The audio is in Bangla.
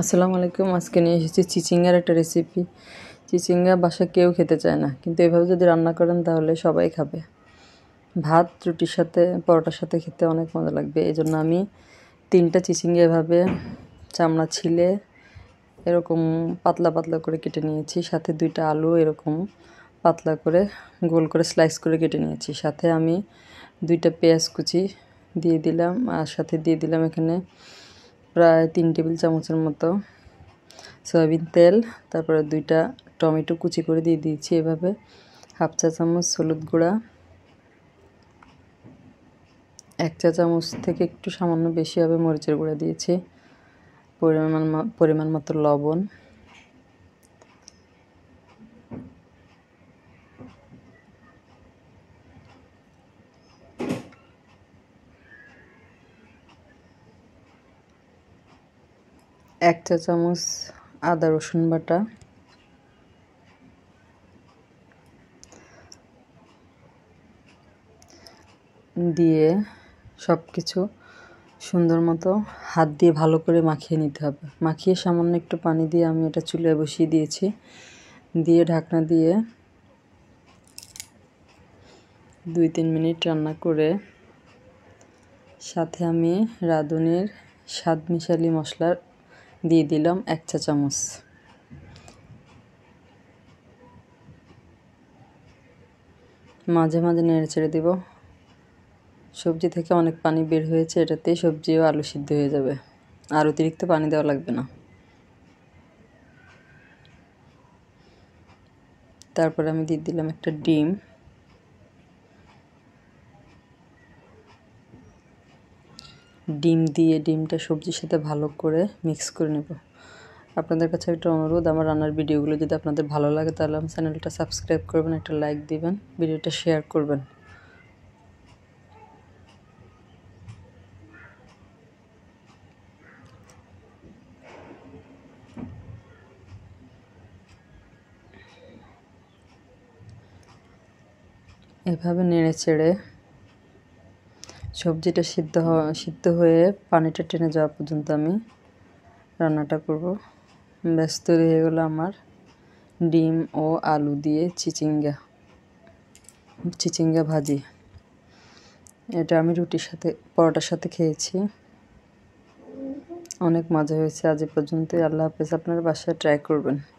আসসালামু আলাইকুম আজকে নিয়ে এসেছি চিচিঙ্গার একটা রেসিপি চিচিঙ্গা বাসা কেউ খেতে চায় না কিন্তু এভাবে যদি রান্না করেন তাহলে সবাই খাবে ভাত রুটির সাথে পরোটার সাথে খেতে অনেক মজা লাগবে এই জন্য আমি তিনটা চিচিঙ্গা এভাবে চামড়া ছিলে এরকম পাতলা পাতলা করে কেটে নিয়েছি সাথে দুইটা আলু এরকম পাতলা করে গোল করে স্লাইস করে কেটে নিয়েছি সাথে আমি দুইটা পেঁয়াজ কুচি দিয়ে দিলাম আর সাথে দিয়ে দিলাম এখানে প্রায় তিন টেবিল চামচের মতো সয়াবিন তেল তারপরে দুইটা টমেটো কুচি করে দিয়ে দিয়েছি এভাবে হাফ চা চামচ হলুদ গুঁড়া এক চা চামচ থেকে একটু সামান্য বেশি হবে মরিচের গুঁড়া দিয়েছি পরিমাণ পরিমাণ মতো লবণ এক চা চামচ আদা রসুন বাটা দিয়ে সব কিছু সুন্দর মতো হাত দিয়ে ভালো করে মাখিয়ে নিতে হবে মাখিয়ে সামান্য একটু পানি দিয়ে আমি এটা চুলে বসিয়ে দিয়েছি দিয়ে ঢাকনা দিয়ে দুই তিন মিনিট রান্না করে সাথে আমি রাঁধুনির স্বাদ মিশালি মশলার দিয়ে দিলাম এক চা চামচ মাঝে মাঝে নেড়ে ছেড়ে দেব সবজি থেকে অনেক পানি বের হয়েছে এটাতে সবজিও আলু সিদ্ধ হয়ে যাবে আর অতিরিক্ত পানি দেওয়া লাগবে না তারপরে আমি দিয়ে দিলাম একটা ডিম ডিম দিয়ে ডিমটা সবজির সাথে ভালো করে মিক্স করে নেব আপনাদের কাছে একটা অনুরোধ আমার রান্নার ভিডিওগুলো যদি আপনাদের ভালো লাগে তাহলে আমার চ্যানেলটা সাবস্ক্রাইব করবেন একটা লাইক দিবেন ভিডিওটা শেয়ার করবেন এভাবে নেড়ে চেড়ে সবজিটা সিদ্ধ সিদ্ধ হয়ে পানিটা টেনে যাওয়া পর্যন্ত আমি রান্নাটা করব ব্যাস তৈরি হয়ে গেলো আমার ডিম ও আলু দিয়ে চিচিঙ্গা চিচিঙ্গা ভাজি এটা আমি রুটির সাথে পরোটার সাথে খেয়েছি অনেক মজা হয়েছে আজ পর্যন্ত আল্লাহ হাফেজ আপনার বাসায় ট্রাই করবেন